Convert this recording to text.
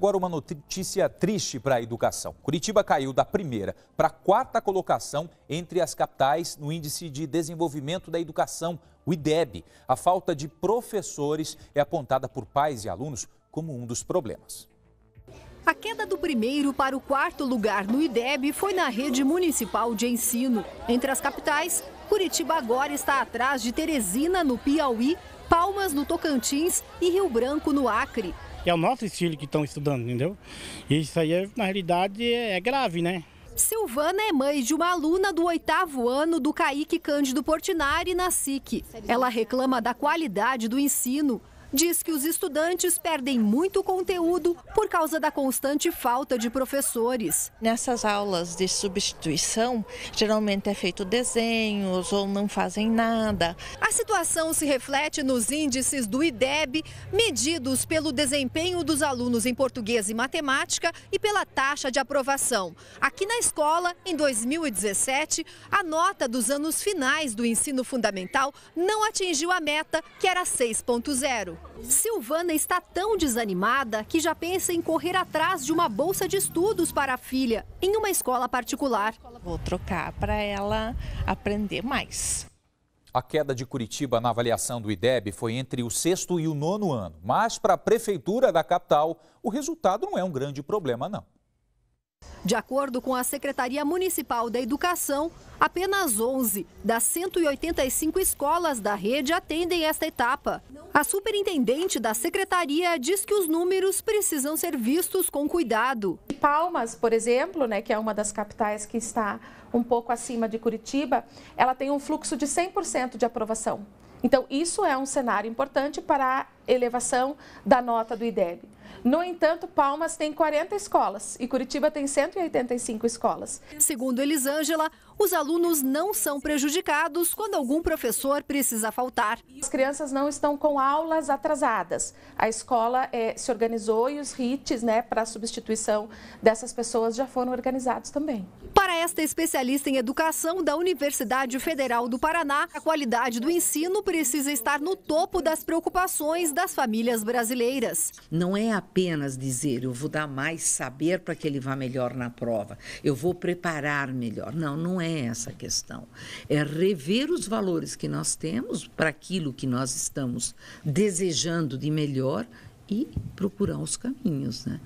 Agora, uma notícia triste para a educação. Curitiba caiu da primeira para a quarta colocação entre as capitais no Índice de Desenvolvimento da Educação, o IDEB. A falta de professores é apontada por pais e alunos como um dos problemas. A queda do primeiro para o quarto lugar no IDEB foi na rede municipal de ensino. Entre as capitais, Curitiba agora está atrás de Teresina, no Piauí, Palmas, no Tocantins e Rio Branco, no Acre é o nosso estilo que estão estudando, entendeu? E isso aí, na realidade, é grave, né? Silvana é mãe de uma aluna do oitavo ano do Caíque Cândido Portinari na SIC. Ela reclama da qualidade do ensino diz que os estudantes perdem muito conteúdo por causa da constante falta de professores. Nessas aulas de substituição, geralmente é feito desenhos ou não fazem nada. A situação se reflete nos índices do IDEB, medidos pelo desempenho dos alunos em português e matemática e pela taxa de aprovação. Aqui na escola, em 2017, a nota dos anos finais do ensino fundamental não atingiu a meta, que era 6.0. Silvana está tão desanimada que já pensa em correr atrás de uma bolsa de estudos para a filha em uma escola particular. Vou trocar para ela aprender mais. A queda de Curitiba na avaliação do IDEB foi entre o sexto e o nono ano, mas para a prefeitura da capital, o resultado não é um grande problema, não. De acordo com a Secretaria Municipal da Educação, apenas 11 das 185 escolas da rede atendem esta etapa. A superintendente da secretaria diz que os números precisam ser vistos com cuidado. Palmas, por exemplo, né, que é uma das capitais que está um pouco acima de Curitiba, ela tem um fluxo de 100% de aprovação. Então, isso é um cenário importante para a elevação da nota do IDEB. No entanto, Palmas tem 40 escolas e Curitiba tem 185 escolas. Segundo Elisângela, os alunos não são prejudicados quando algum professor precisa faltar. As crianças não estão com aulas atrasadas. A escola é, se organizou e os RITs né, para substituição dessas pessoas já foram organizados também. Para esta especialista em educação da Universidade Federal do Paraná, a qualidade do ensino precisa estar no topo das preocupações das famílias brasileiras. Não é apenas dizer eu vou dar mais saber para que ele vá melhor na prova, eu vou preparar melhor. Não, não é essa a questão. É rever os valores que nós temos para aquilo que nós estamos desejando de melhor e procurar os caminhos, né?